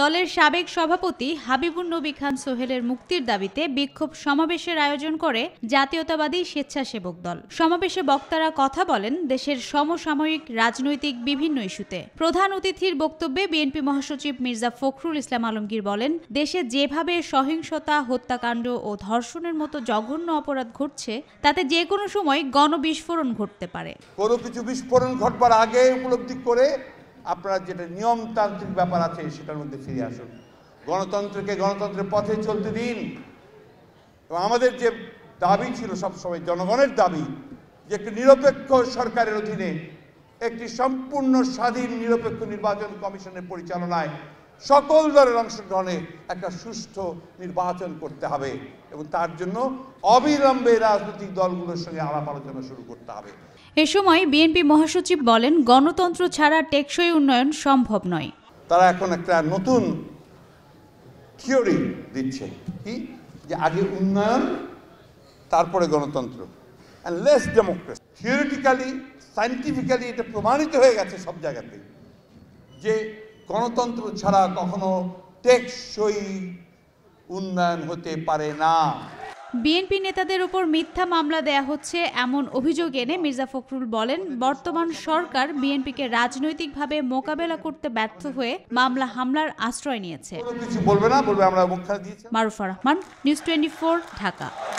দলের সাবেক সভাপতি হাবিবুর নবী খান সোহেলের মুক্তির দাবিতে বিক্ষোভ সমাবেশের আয়োজন করে জাতীয়তাবাদী স্বেচ্ছাসেবক দল সমাবেশে বক্তারা কথা বলেন দেশের সমসাময়িক রাজনৈতিক বিভিন্ন ইস্যুতে প্রধান অতিথির বক্তব্যে বিএনপি মহাসচিব মির্জা ফখরুল ইসলাম আলমগীর বলেন দেশে যেভাবে সহিংসতা হত্যাকাণ্ড ও ধর্ষণের মতো জঘন্য অপরাধ ঘটছে তাতে যে কোনো সময় গণবিস্ফোরণ ঘটতে পারে কোনো কিছু বিস্ফোরণ ঘটবার আগে উপলব্ধি করে আপনারা যেটা নিয়মতান্ত্রিক ব্যাপার আছে সেটার মধ্যে ফিরে আসুন গণতন্ত্রকে গণতন্ত্রের পথে চলতে দিন এবং আমাদের যে দাবি ছিল সবসময় জনগণের দাবি যে একটি নিরপেক্ষ সরকারের অধীনে একটি সম্পূর্ণ স্বাধীন নিরপেক্ষ নির্বাচন কমিশনের পরিচালনায় সকল দলের অংশগ্রহণে একটা সুষ্ঠু নির্বাচন করতে হবে এবং তার জন্য অবিলম্বে রাজনৈতিক দলগুলোর সঙ্গে আলাপ আলোচনা শুরু করতে হবে এ সময় বিএনপি মহাসচিব বলেন গণতন্ত্র ছাড়া টেকসই উন্নয়ন সম্ভব নয় তারা এখন একটা নতুন থিওরি দিচ্ছে কি যে আগে উন্নয়ন তারপরে গণতন্ত্র and less democracy theoretically scientifically এটা প্রমাণিত হয়ে গেছে সব জায়গাতেই যে গণতন্ত্র ছাড়া কখনো টেকসই উন্নয়ন হতে পারে না বিএনপি নেতাদের উপর মিথ্যা মামলা দেয়া হচ্ছে এমন অভিযোগ এনে মির্জা ফখরুল বলেন বর্তমান সরকার বিএনপিকে রাজনৈতিকভাবে মোকাবেলা করতে ব্যর্থ হয়ে মামলা হামলার আশ্রয় নিয়েছে মারুফা রহমান নিউজ টোয়েন্টি ঢাকা